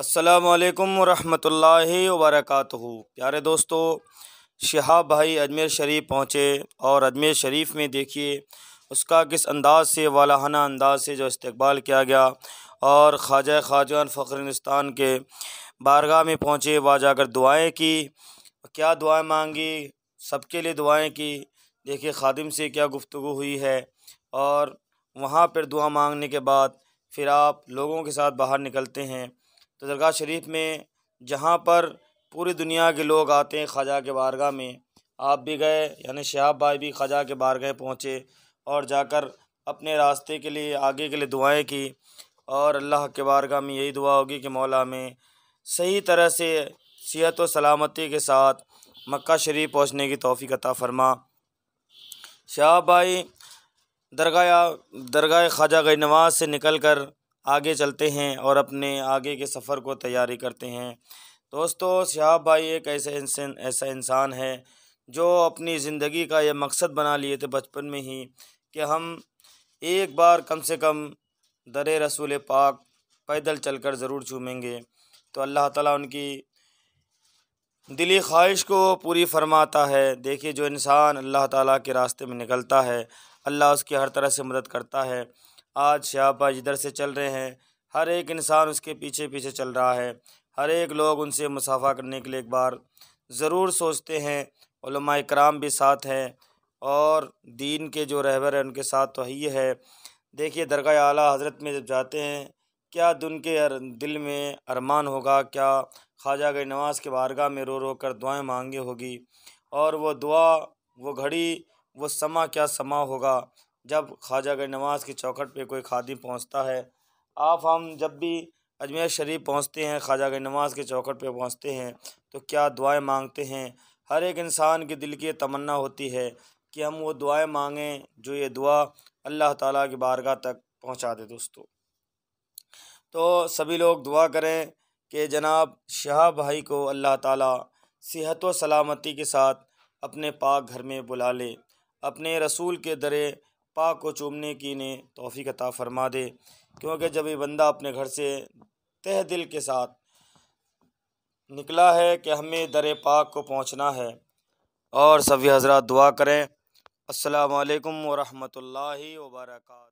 असलकम वरहमतुल्लाहि वरक प्यारे दोस्तों शहाब भाई अजमेर शरीफ पहुँचे और अजमेर शरीफ में देखिए उसका किस अंदाज से वालाना अंदाज से जो इस्तबाल किया गया और ख्वाजा ख्वाजान फ़खरिस्तान के बारगाह में पहुँचे वहाँ जाकर दुआएँ की क्या दुआएँ मांगी सबके लिए दुआएँ की देखिए खादिम से क्या गुफ्तु हुई है और वहाँ पर दुआ मांगने के बाद फिर आप लोगों के साथ बाहर निकलते हैं तो दरगाह शरीफ में जहाँ पर पूरी दुनिया के लोग आते हैं ख्वाजा के बारगाह में आप भी गए यानी शहाब भाई भी ख्वाजा के बारगाह पहुँचे और जाकर अपने रास्ते के लिए आगे के लिए दुआएं की और अल्लाह के बारगाह में यही दुआ होगी कि मौला में सही तरह से सेहत व सलामती के साथ मक्का शरीफ पहुँचने की तोहफ़ी अता फरमा शाह भाई दरगाह दरगाह ख्वाजा गई नवाज से निकल कर आगे चलते हैं और अपने आगे के सफ़र को तैयारी करते हैं दोस्तों शहाब भाई एक ऐसे इंसान ऐसा इंसान है जो अपनी ज़िंदगी का यह मकसद बना लिए थे बचपन में ही कि हम एक बार कम से कम दर रसूल पाक पैदल चलकर ज़रूर चूमेंगे तो अल्लाह ताला उनकी दिली ख्वाहिश को पूरी फरमाता है देखिए जो इंसान अल्लाह ताला के रास्ते में निकलता है अल्लाह उसकी हर तरह से मदद करता है आज श्यापा इधर से चल रहे हैं हर एक इंसान उसके पीछे पीछे चल रहा है हर एक लोग उनसे मुसाफा करने के लिए एक बार ज़रूर सोचते हैं कराम भी साथ हैं और दीन के जो रहबर हैं उनके साथ तो ही है देखिए दरगाह आला हज़रत में जब जाते हैं क्या दुन के दिल में अरमान होगा क्या ख्वाजा गई नवाज़ के बारगाह में रो रो कर दुआएँ मांगे होगी और वह दुआ वो घड़ी वो समा क्या समा होगा जब ख्वाजा गए नमाज की चौखट पे कोई खादिम पहुंचता है आप हम जब भी अजमेर शरीफ पहुंचते हैं ख्वाजा गए नमाज के चौखट पे पहुंचते हैं तो क्या दुआएं मांगते हैं हर एक इंसान के दिल की तमन्ना होती है कि हम वो दुआएं मांगें जो ये दुआ अल्लाह ताला की बारगाह तक पहुंचा दे दोस्तों तो सभी लोग दुआ करें कि जनाब शाह भाई को अल्लाह ताली सेहत व सलामती के साथ अपने पाक घर में बुला लें अपने रसूल के दरे पाक को चूमने की ने का अता फरमा दे क्योंकि जब ये बंदा अपने घर से तह दिल के साथ निकला है कि हमें दर पाक को पहुँचना है और सभी हजरत दुआ करें असलकम वरहमल वर्का